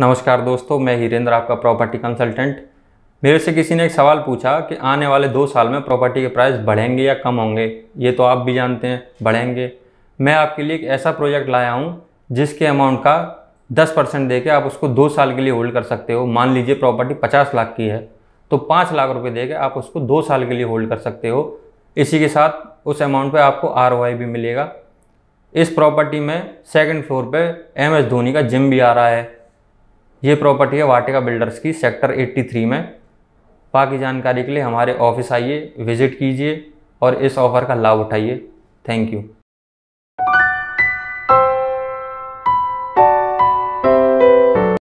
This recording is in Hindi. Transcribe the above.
नमस्कार दोस्तों मैं हीरेंद्र आपका प्रॉपर्टी कंसल्टेंट मेरे से किसी ने एक सवाल पूछा कि आने वाले दो साल में प्रॉपर्टी के प्राइस बढ़ेंगे या कम होंगे ये तो आप भी जानते हैं बढ़ेंगे मैं आपके लिए एक ऐसा प्रोजेक्ट लाया हूँ जिसके अमाउंट का दस परसेंट दे के आप उसको दो साल के लिए होल्ड कर सकते हो मान लीजिए प्रॉपर्टी पचास लाख की है तो पाँच लाख रुपये दे के आप उसको दो साल के लिए होल्ड कर सकते हो इसी के साथ उस अमाउंट पर आपको आर भी मिलेगा इस प्रॉपर्टी में सेकेंड फ्लोर पर एम एस धोनी का जिम भी आ रहा है ये प्रॉपर्टी है वाटिका बिल्डर्स की सेक्टर 83 में बाकी जानकारी के लिए हमारे ऑफिस आइए विजिट कीजिए और इस ऑफ़र का लाभ उठाइए थैंक यू